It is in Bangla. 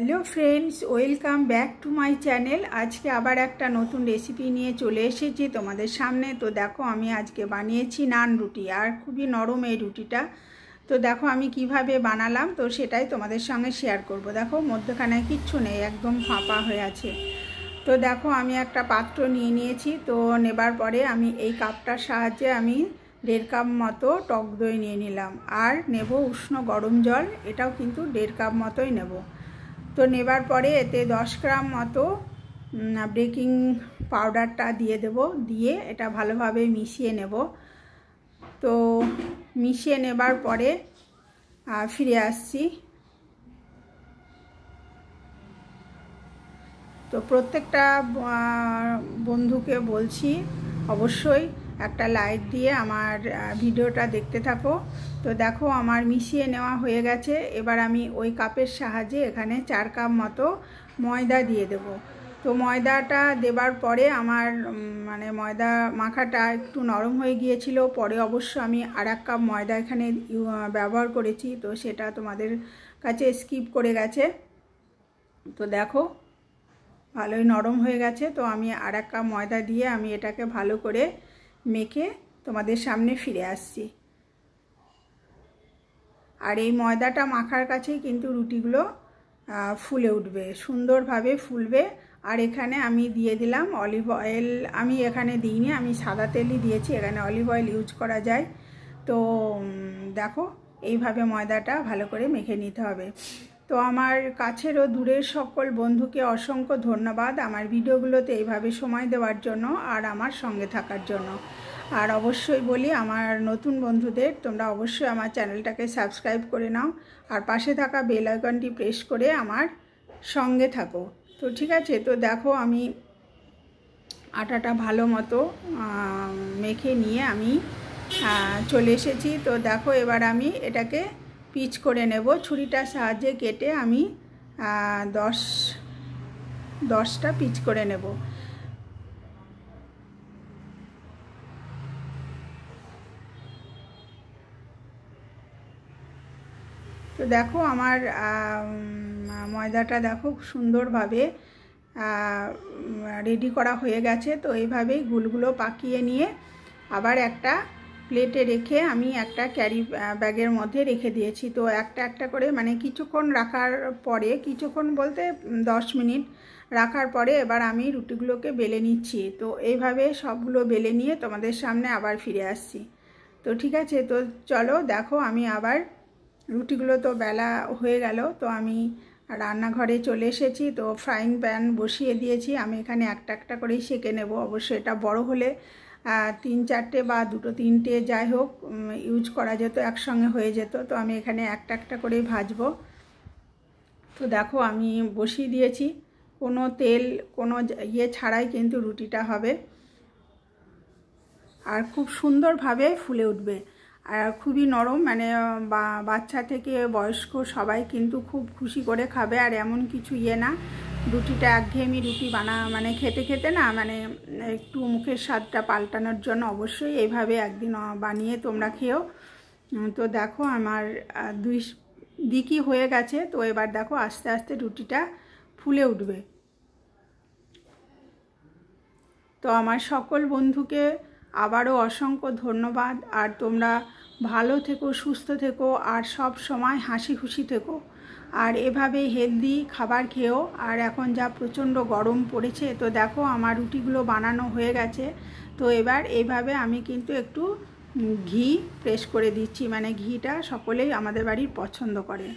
hello friends welcome back to my channel আজকে আবার একটা নতুন রেসিপি নিয়ে চলে এসেছি তোমাদের সামনে তো দেখো আমি আজকে বানিয়েছি নান রুটি আর খুবই নরম এই রুটিটা তো দেখো আমি কিভাবে বানালাম তো সেটাই তোমাদের সঙ্গে শেয়ার করব দেখো মধ্যখানে কিচ্ছু নেই একদম ফাঁপা হয়ে আছে তো দেখো আমি একটা পাত্র নিয়ে নিয়েছি তো নেবার পরে আমি এই কাপটার সাহায্যে আমি দেড় কাপ মতো টক দই নিয়ে নিলাম আর নেব উষ্ণ গরম জল এটাও কিন্তু দেড় কাপ মতোই নেবো তো নেবার পরে এতে দশ গ্রাম মতো বেকিং পাউডারটা দিয়ে দেব দিয়ে এটা ভালোভাবে মিশিয়ে নেব তো মিশিয়ে নেবার পরে ফিরে আসছি তো প্রত্যেকটা বন্ধুকে বলছি অবশ্যই একটা লাইট দিয়ে আমার ভিডিওটা দেখতে থাকো তো দেখো আমার মিশিয়ে নেওয়া হয়ে গেছে এবার আমি ওই কাপের সাহায্যে এখানে চার কাপ মতো ময়দা দিয়ে দেব তো ময়দাটা দেবার পরে আমার মানে ময়দা মাখাটা একটু নরম হয়ে গিয়েছিল পরে অবশ্য আমি আর এক কাপ ময়দা এখানে ব্যবহার করেছি তো সেটা তোমাদের কাছে স্কিপ করে গেছে তো দেখো ভালোই নরম হয়ে গেছে তো আমি আর এক কাপ ময়দা দিয়ে আমি এটাকে ভালো করে মেখে তোমাদের সামনে ফিরে আসছি আর এই ময়দাটা মাখার কাছেই কিন্তু রুটিগুলো ফুলে উঠবে সুন্দরভাবে ফুলবে আর এখানে আমি দিয়ে দিলাম অলিভ অয়েল আমি এখানে দিইনি আমি সাদা তেলই দিয়েছি এখানে অলিভ অয়েল ইউজ করা যায় তো দেখো এইভাবে ময়দাটা ভালো করে মেখে নিতে হবে তো আমার কাছের ও দূরের সকল বন্ধুকে অসংখ্য ধন্যবাদ আমার ভিডিওগুলোতে এইভাবে সময় দেওয়ার জন্য আর আমার সঙ্গে থাকার জন্য আর অবশ্যই বলি আমার নতুন বন্ধুদের তোমরা অবশ্যই আমার চ্যানেলটাকে সাবস্ক্রাইব করে নাও আর পাশে থাকা বেল আইকনটি প্রেস করে আমার সঙ্গে থাকো তো ঠিক আছে তো দেখো আমি আটাটা ভালো মতো মেখে নিয়ে আমি চলে এসেছি তো দেখো এবার আমি এটাকে পিচ করে নেব ছুরিটার সাহায্যে কেটে আমি দশ দশটা পিচ করে নেব তো দেখো আমার ময়দাটা দেখো সুন্দরভাবে রেডি করা হয়ে গেছে তো এইভাবেই গুলগুলো পাকিয়ে নিয়ে আবার একটা প্লেটে রেখে আমি একটা ক্যারি ব্যাগের মধ্যে রেখে দিয়েছি তো একটা একটা করে মানে কিছুক্ষণ রাখার পরে কিছুক্ষণ বলতে দশ মিনিট রাখার পরে এবার আমি রুটিগুলোকে বেলে নিচ্ছি তো এইভাবে সবগুলো বেলে নিয়ে তোমাদের সামনে আবার ফিরে আসছি তো ঠিক আছে তো চলো দেখো আমি আবার রুটিগুলো তো বেলা হয়ে গেল তো আমি রান্নাঘরে চলে এসেছি তো ফ্রাইং প্যান বসিয়ে দিয়েছি আমি এখানে একটা একটা করেই সেঁকে নেব অবশ্যই এটা বড় হলে তিন চারটে বা দুটো তিনটে যাই হোক ইউজ করা যেত একসঙ্গে হয়ে যেত তো আমি এখানে একটা একটা করেই ভাজব তো দেখো আমি বসিয়ে দিয়েছি কোনো তেল কোনো ইয়ে ছাড়াই কিন্তু রুটিটা হবে আর খুব সুন্দরভাবে ফুলে উঠবে আর খুবই নরম মানে বাচ্চা থেকে বয়স্ক সবাই কিন্তু খুব খুশি করে খাবে আর এমন কিছু ইয়ে না রুটিটা একঘেয়েমি রুটি বানা মানে খেতে খেতে না মানে একটু মুখের স্বাদটা পাল্টানোর জন্য অবশ্যই এইভাবে একদিন বানিয়ে তোমরা খেও তো দেখো আমার দুই দিকই হয়ে গেছে তো এবার দেখো আস্তে আস্তে রুটিটা ফুলে উঠবে তো আমার সকল বন্ধুকে আবারও অসংখ্য ধন্যবাদ আর তোমরা ভালো থেকো সুস্থ থেকো আর সব সময় হাসি খুশি থেকো আর এভাবে হেলদি খাবার খেয়েও আর এখন যা প্রচণ্ড গরম পড়েছে তো দেখো আমার রুটিগুলো বানানো হয়ে গেছে তো এবার এভাবে আমি কিন্তু একটু ঘি প্রেস করে দিচ্ছি মানে ঘিটা সকলেই আমাদের বাড়ির পছন্দ করে